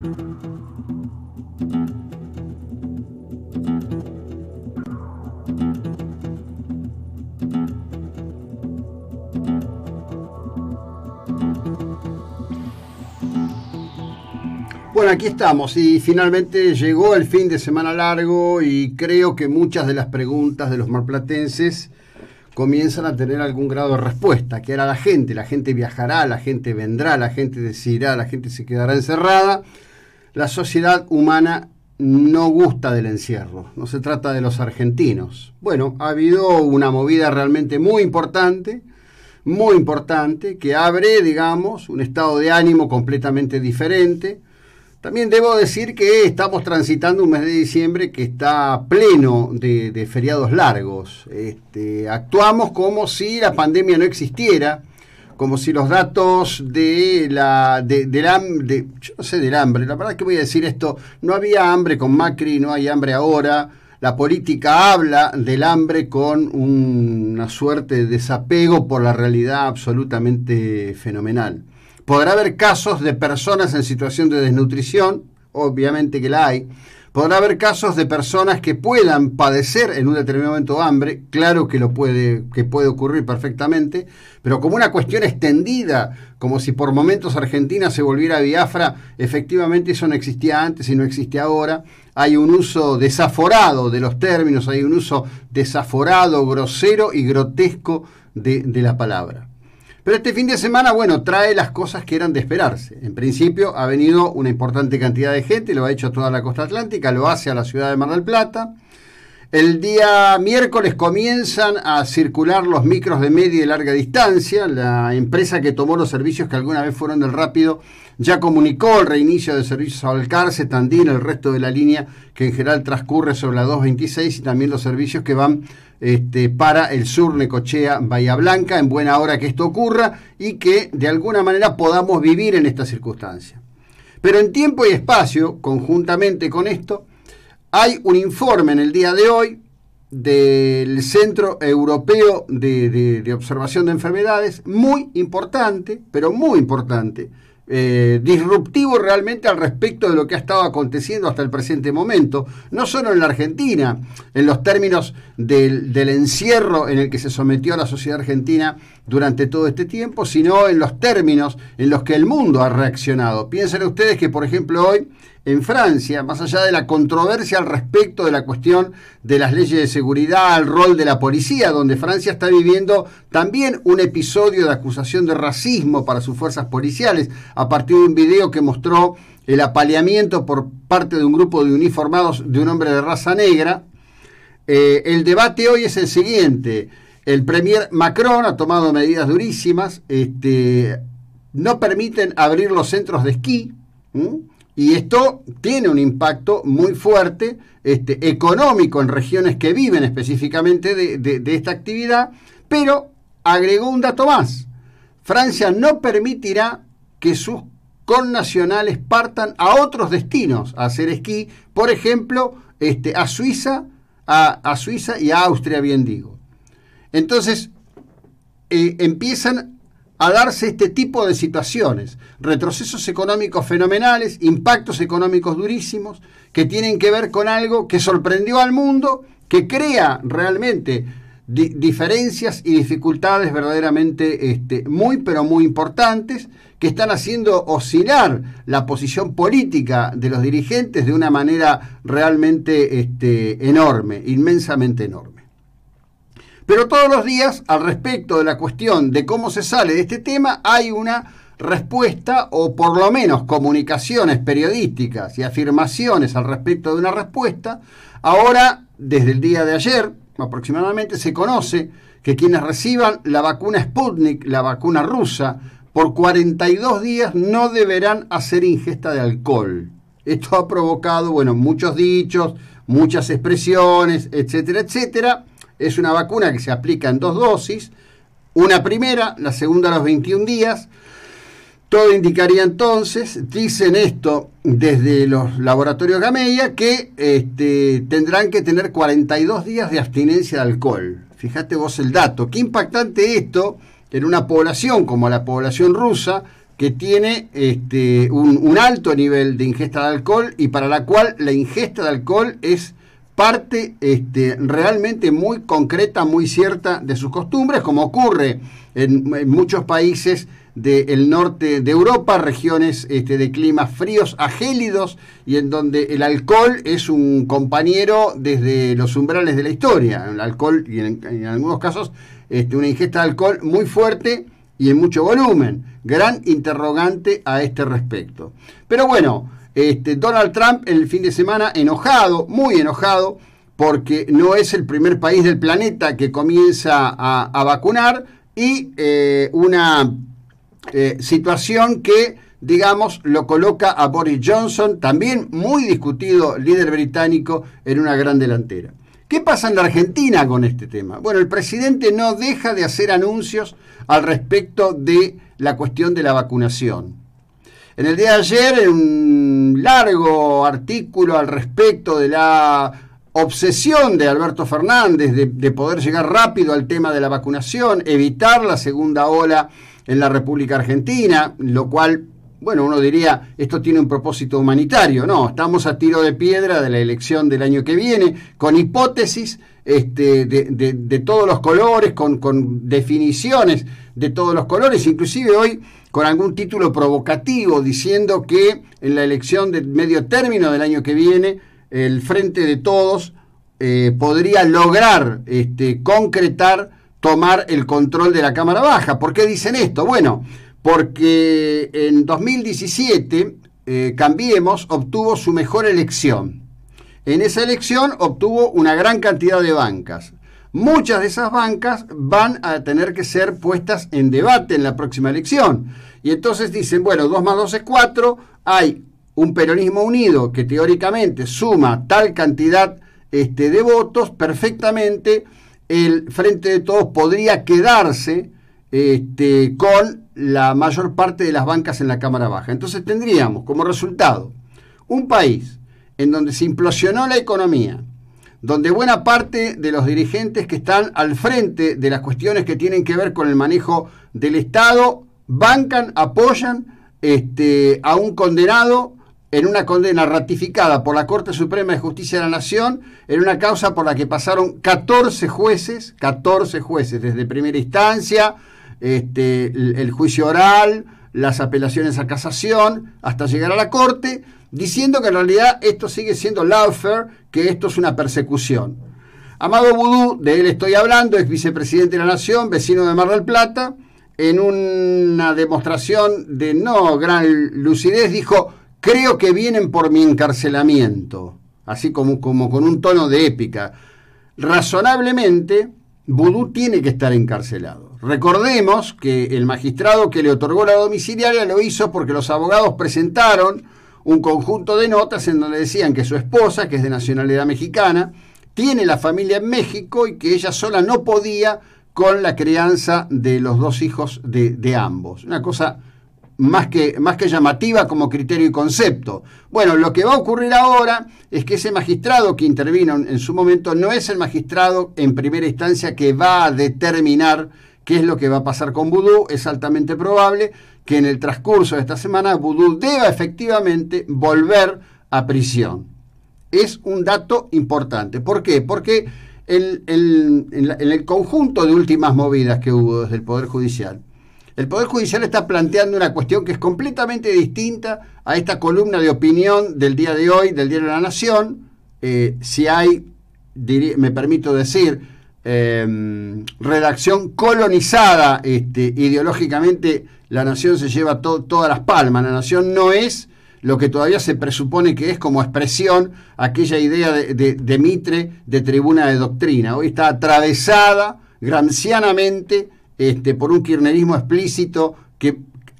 Bueno, aquí estamos y finalmente llegó el fin de semana largo y creo que muchas de las preguntas de los marplatenses comienzan a tener algún grado de respuesta, que era la gente, la gente viajará, la gente vendrá, la gente decidirá, la gente se quedará encerrada la sociedad humana no gusta del encierro, no se trata de los argentinos. Bueno, ha habido una movida realmente muy importante, muy importante, que abre, digamos, un estado de ánimo completamente diferente. También debo decir que estamos transitando un mes de diciembre que está pleno de, feriados largos. Este, actuamos como si la pandemia no existiera como si los datos de la del hambre, yo sé del hambre, la verdad es que voy a decir esto, no había hambre con Macri, no hay hambre ahora, la política habla del hambre con una suerte de desapego por la realidad absolutamente fenomenal. Podrá haber casos de personas en situación de desnutrición, obviamente que la hay, Podrá haber casos de personas que puedan padecer en un determinado momento hambre, claro que lo puede, que puede ocurrir perfectamente, pero como una cuestión extendida, como si por momentos Argentina se volviera Biafra, efectivamente eso no existía antes y no existe ahora. Hay un uso desaforado de los términos, hay un uso desaforado, grosero y grotesco de la palabra. Pero este fin de semana, bueno, trae las cosas que eran de esperarse. En principio ha venido una importante cantidad de gente, lo ha hecho a toda la costa atlántica, lo hace a la ciudad de Mar del Plata. El día miércoles comienzan a circular los micros de media y larga distancia. La empresa que tomó los servicios que alguna vez fueron del rápido ya comunicó el reinicio de servicios a Alcarce, Tandil, el resto de la línea que en general transcurre sobre la 226 y también los servicios que van este, para el sur, Necochea, Bahía Blanca, en buena hora que esto ocurra y que de alguna manera podamos vivir en esta circunstancia. Pero en tiempo y espacio, conjuntamente con esto, hay un informe en el día de hoy del Centro Europeo de Observación de Enfermedades, muy importante, pero muy importante, eh, disruptivo realmente al respecto de lo que ha estado aconteciendo hasta el presente momento, no solo en la Argentina, en los términos del, del encierro en el que se sometió a la sociedad argentina durante todo este tiempo, sino en los términos en los que el mundo ha reaccionado. Piensen ustedes que, por ejemplo, hoy en Francia, más allá de la controversia al respecto de la cuestión de las leyes de seguridad, al rol de la policía, donde Francia está viviendo también un episodio de acusación de racismo para sus fuerzas policiales, a partir de un video que mostró el apaleamiento por parte de un grupo de uniformados de un hombre de raza negra. Eh, el debate hoy es el siguiente. El premier Macron ha tomado medidas durísimas, este, no permiten abrir los centros de esquí. Y esto tiene un impacto muy fuerte este, económico en regiones que viven específicamente de, esta actividad, pero agregó un dato más. Francia no permitirá que sus connacionales partan a otros destinos a hacer esquí, por ejemplo, este, a Suiza, a, Suiza y a Austria, bien digo. Entonces, eh, empiezan a darse este tipo de situaciones, retrocesos económicos fenomenales, impactos económicos durísimos, que tienen que ver con algo que sorprendió al mundo, que crea realmente diferencias y dificultades verdaderamente este, muy, pero muy importantes, que están haciendo oscilar la posición política de los dirigentes de una manera realmente este, enorme, inmensamente enorme. Pero todos los días, al respecto de la cuestión de cómo se sale de este tema, hay una respuesta o por lo menos comunicaciones periodísticas y afirmaciones al respecto de una respuesta. Ahora, desde el día de ayer aproximadamente, se conoce que quienes reciban la vacuna Sputnik, la vacuna rusa, por 42 días no deberán hacer ingesta de alcohol. Esto ha provocado, bueno, muchos dichos, muchas expresiones, etcétera, etcétera. Es una vacuna que se aplica en dos dosis, una primera, la segunda a los 21 días. Todo indicaría entonces, dicen esto desde los laboratorios Gamella, que este, tendrán que tener 42 días de abstinencia de alcohol. Fíjate vos el dato. Qué impactante esto en una población como la población rusa, que tiene este, un, alto nivel de ingesta de alcohol y para la cual la ingesta de alcohol es parte este, realmente muy concreta, muy cierta de sus costumbres, como ocurre en, muchos países del norte de Europa, regiones este, de climas fríos a y en donde el alcohol es un compañero desde los umbrales de la historia. El alcohol, y en, algunos casos, este, una ingesta de alcohol muy fuerte y en mucho volumen. Gran interrogante a este respecto. Pero bueno, este, Donald Trump en el fin de semana enojado, muy enojado, porque no es el primer país del planeta que comienza a, vacunar y eh, una eh, situación que, digamos, lo coloca a Boris Johnson, también muy discutido líder británico, en una gran delantera. ¿Qué pasa en la Argentina con este tema? Bueno, el presidente no deja de hacer anuncios al respecto de la cuestión de la vacunación. En el día de ayer, un largo artículo al respecto de la obsesión de Alberto Fernández de, de poder llegar rápido al tema de la vacunación, evitar la segunda ola en la República Argentina, lo cual bueno, uno diría, esto tiene un propósito humanitario. No, estamos a tiro de piedra de la elección del año que viene, con hipótesis este, de, todos los colores, con, definiciones de todos los colores, inclusive hoy con algún título provocativo diciendo que en la elección de medio término del año que viene, el Frente de Todos eh, podría lograr este, concretar, tomar el control de la Cámara Baja. ¿Por qué dicen esto? Bueno, porque en 2017 eh, Cambiemos obtuvo su mejor elección en esa elección obtuvo una gran cantidad de bancas. Muchas de esas bancas van a tener que ser puestas en debate en la próxima elección. Y entonces dicen, bueno, 2 más 2 es 4, hay un peronismo unido que teóricamente suma tal cantidad este, de votos, perfectamente el Frente de Todos podría quedarse este, con la mayor parte de las bancas en la Cámara Baja. Entonces tendríamos como resultado un país en donde se implosionó la economía, donde buena parte de los dirigentes que están al frente de las cuestiones que tienen que ver con el manejo del Estado bancan, apoyan este, a un condenado en una condena ratificada por la Corte Suprema de Justicia de la Nación, en una causa por la que pasaron 14 jueces, 14 jueces, desde primera instancia, este, el juicio oral, las apelaciones a casación, hasta llegar a la Corte, diciendo que en realidad esto sigue siendo lawfare, que esto es una persecución. Amado Vudú, de él estoy hablando, es vicepresidente de la Nación, vecino de Mar del Plata, en una demostración de no gran lucidez dijo, creo que vienen por mi encarcelamiento, así como, como con un tono de épica. Razonablemente, Vudú tiene que estar encarcelado. Recordemos que el magistrado que le otorgó la domiciliaria lo hizo porque los abogados presentaron un conjunto de notas en donde decían que su esposa, que es de nacionalidad mexicana, tiene la familia en México y que ella sola no podía con la crianza de los dos hijos de, ambos. Una cosa más que, más que llamativa como criterio y concepto. Bueno, lo que va a ocurrir ahora es que ese magistrado que intervino en su momento no es el magistrado en primera instancia que va a determinar qué es lo que va a pasar con Vudú, es altamente probable que en el transcurso de esta semana Vudú deba efectivamente volver a prisión. Es un dato importante. ¿Por qué? Porque en, el conjunto de últimas movidas que hubo desde el Poder Judicial, el Poder Judicial está planteando una cuestión que es completamente distinta a esta columna de opinión del día de hoy, del Diario de la Nación. Eh, si hay, me permito decir, Em, redacción colonizada este, ideológicamente, la nación se lleva todas las palmas. La nación no es lo que todavía se presupone que es como expresión aquella idea de, Mitre de tribuna de doctrina. Hoy está atravesada grancianamente este, por un kirchnerismo explícito que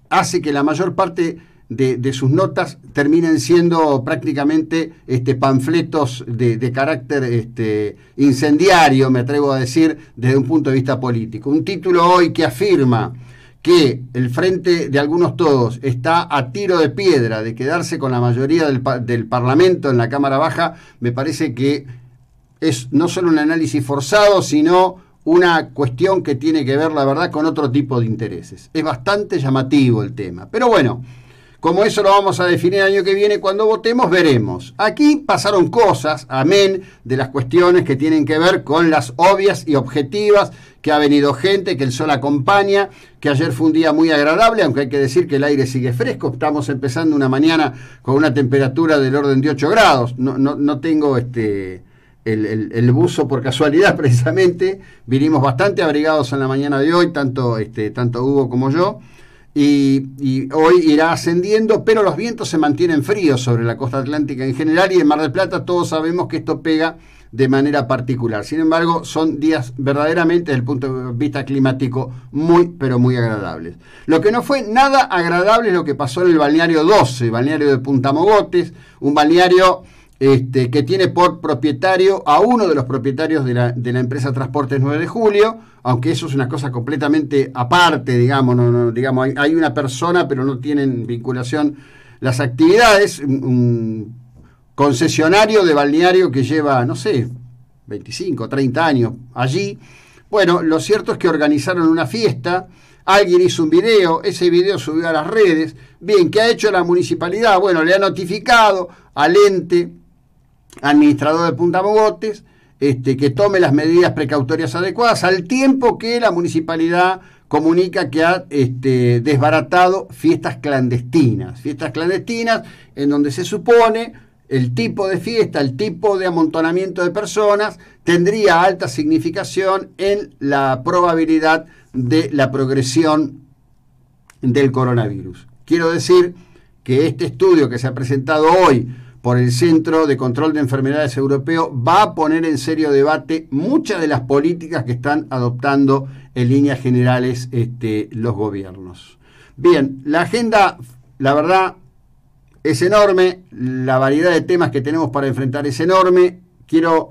hace que la mayor parte de, sus notas terminen siendo prácticamente este, panfletos de, carácter este, incendiario, me atrevo a decir, desde un punto de vista político. Un título hoy que afirma que el frente de algunos todos está a tiro de piedra de quedarse con la mayoría del, del Parlamento en la Cámara Baja, me parece que es no solo un análisis forzado, sino una cuestión que tiene que ver, la verdad, con otro tipo de intereses. Es bastante llamativo el tema. Pero bueno, como eso lo vamos a definir el año que viene, cuando votemos veremos. Aquí pasaron cosas, amén, de las cuestiones que tienen que ver con las obvias y objetivas, que ha venido gente, que el sol acompaña, que ayer fue un día muy agradable, aunque hay que decir que el aire sigue fresco, estamos empezando una mañana con una temperatura del orden de 8 grados. No, tengo este... El, el, buzo por casualidad precisamente, vinimos bastante abrigados en la mañana de hoy, tanto, este, tanto Hugo como yo, y, hoy irá ascendiendo, pero los vientos se mantienen fríos sobre la costa atlántica en general y en Mar del Plata todos sabemos que esto pega de manera particular. Sin embargo, son días verdaderamente desde el punto de vista climático muy, pero muy agradables. Lo que no fue nada agradable es lo que pasó en el balneario 12, balneario de Punta Mogotes, un balneario este, que tiene por propietario a uno de los propietarios de la, empresa Transportes 9 de Julio, aunque eso es una cosa completamente aparte, digamos, digamos hay, una persona, pero no tienen vinculación las actividades, un concesionario de balneario que lleva, no sé, 25, 30 años allí. Bueno, lo cierto es que organizaron una fiesta, alguien hizo un video, ese video subió a las redes. Bien, ¿qué ha hecho la municipalidad? Bueno, le ha notificado al ente administrador de Punta Bogotes, este, que tome las medidas precautorias adecuadas al tiempo que la municipalidad comunica que ha este, desbaratado fiestas clandestinas, fiestas clandestinas en donde se supone el tipo de fiesta, el tipo de amontonamiento de personas tendría alta significación en la probabilidad de la progresión del coronavirus. Quiero decir que este estudio que se ha presentado hoy por el Centro de Control de Enfermedades Europeo va a poner en serio debate muchas de las políticas que están adoptando en líneas generales este, los gobiernos. Bien, la agenda, la verdad, es enorme, la variedad de temas que tenemos para enfrentar es enorme. Quiero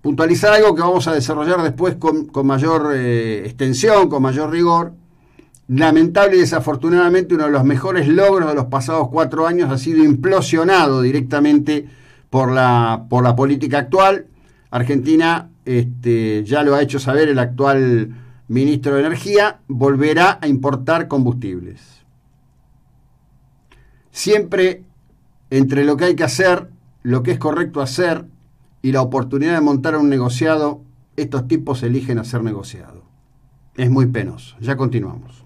puntualizar algo que vamos a desarrollar después con, mayor eh, extensión, con mayor rigor, Lamentable y desafortunadamente uno de los mejores logros de los pasados cuatro años ha sido implosionado directamente por la, por la política actual. Argentina este, ya lo ha hecho saber el actual ministro de Energía, volverá a importar combustibles. Siempre entre lo que hay que hacer, lo que es correcto hacer y la oportunidad de montar un negociado, estos tipos eligen hacer negociado. Es muy penoso. Ya continuamos.